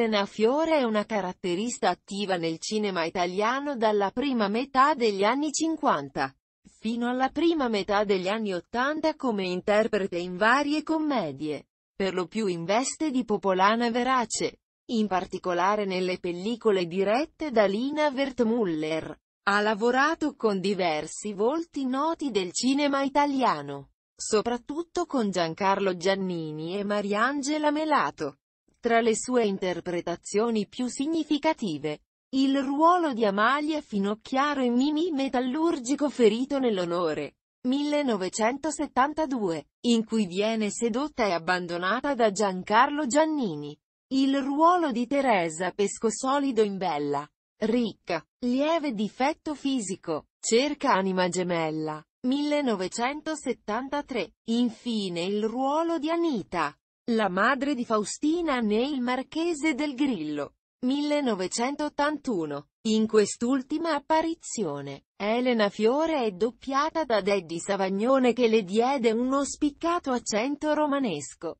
Elena Fiore è una caratterista attiva nel cinema italiano dalla prima metà degli anni 50 fino alla prima metà degli anni 80 come interprete in varie commedie, per lo più in veste di popolana verace, in particolare nelle pellicole dirette da Lina Wertmuller. Ha lavorato con diversi volti noti del cinema italiano, soprattutto con Giancarlo Giannini e Mariangela Melato. Tra le sue interpretazioni più significative, il ruolo di Amalia Finocchiaro e Mimi Metallurgico ferito nell'onore, 1972, in cui viene sedotta e abbandonata da Giancarlo Giannini. Il ruolo di Teresa Pescosolido in Bella, ricca, lieve difetto fisico, cerca anima gemella, 1973. Infine il ruolo di Anita, la madre di Faustina né il marchese del Grillo. 1981. In quest'ultima apparizione, Elena Fiore è doppiata da Deddy Savagnone che le diede uno spiccato accento romanesco.